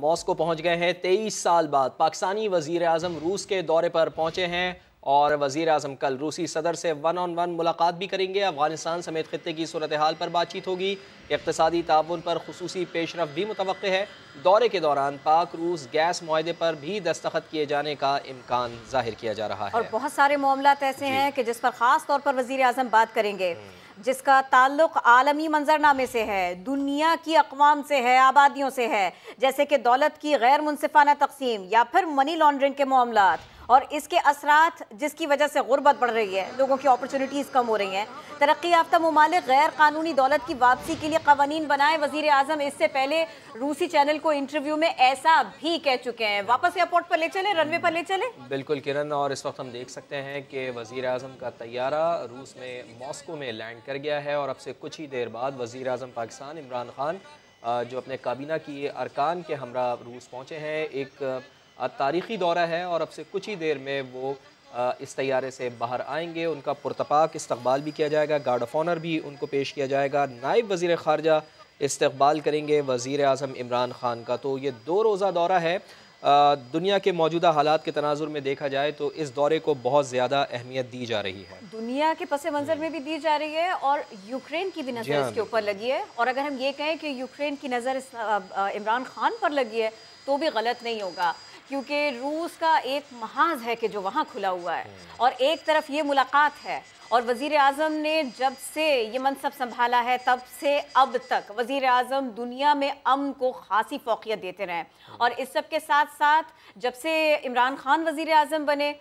Moscow पहुंच गए हैं तेईस साल बाद पाकिस्तानी वजीर अजम रूस के दौरे पर पहुंचे हैं और वजीर अजम कल रूसी सदर से वन ऑन वन मुलाकात भी करेंगे अफगानिस्तान समेत खत्े की सूरत हाल पर बातचीत होगी इकतदी ताउन पर खसूसी पेशरफ भी मुतव है दौरे के दौरान पाक रूस गैस माहे पर भी दस्तखत किए जाने का इम्कान जाहिर किया जा रहा है और बहुत सारे मामला ऐसे हैं कि जिस पर ख़ास तौर पर वजी अजम बात करेंगे हम्म। जिसका ताल्लुक आलमी मंजरनामे से है दुनिया की अकवाम से है आबादियों से है जैसे कि दौलत की गैर मुनफाना तकसीम या फिर मनी लॉन्ड्रिंग के मामला और इसके असरात जिसकी वजह से गुर्बत बढ़ रही है लोगों की अपॉर्चुनिटीज़ कम हो रही हैं तरक्की याफ्ता ममालिक गैर कानूनी दौलत की वापसी के लिए कवानीन बनाए वजीर अजम इससे पहले रूसी चैनल को इंटरव्यू में ऐसा भी कह चुके हैं वापस एयरपोर्ट पर ले चले रनवे पर ले चले बिल्कुल किरण और इस वक्त हम देख सकते हैं कि वजीर अजम का तैयारा रूस में मॉस्को में लैंड कर गया है और अब से कुछ ही देर बाद वजीर अजम पाकिस्तान इमरान खान जो अपने काबीना की अरकान के हमरा रूस पहुँचे हैं एक तारीख़ी दौरा है और अब से कुछ ही देर में वो इस तैयारे से बाहर आएंगे उनका पुरतपाक इस्तबाल भी किया जाएगा गार्ड ऑफ ऑनर भी उनको पेश किया जाएगा नायब वज़ी ख़ारजा इस्तबाल करेंगे वज़ी अजम इमरान ख़ान का तो ये दो रोज़ा दौरा है दुनिया के मौजूदा हालात के तनाजुर में देखा जाए तो इस दौरे को बहुत ज़्यादा अहमियत दी जा रही है दुनिया के पस मंज़र में भी दी जा रही है और यूक्रेन की भी नज़र हाँ, इसके ऊपर लगी है और अगर हम ये कहें कि यूक्रेन की नज़र इमरान खान पर लगी है तो भी गलत नहीं होगा क्योंकि रूस का एक महाज है कि जो वहाँ खुला हुआ है और एक तरफ ये मुलाकात है और वज़ी अजम ने जब से ये मनसब संभाला है तब से अब तक वज़ी अजम दुनिया में अमन को खासी फोकियत देते रहें और इस सब के साथ साथ जब से इमरान खान वज़ी अजम बने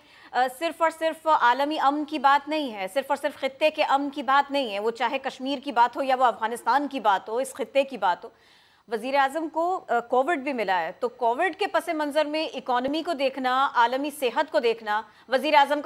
सिर्फ़ और सिर्फ आलमी अमन की बात नहीं है सिर्फ़ और सिर्फ ख़त्े के अमन की बात नहीं है वो चाहे कश्मीर की बात हो या वो अफ़गानिस्तान की बात हो इस ख़त्े की बात हो वजीर अजम को कोविड भी मिला है तो कोविड के पस मंज़र में इकॉनमी को देखना आलमी सेहत को देखना वजीर अजम का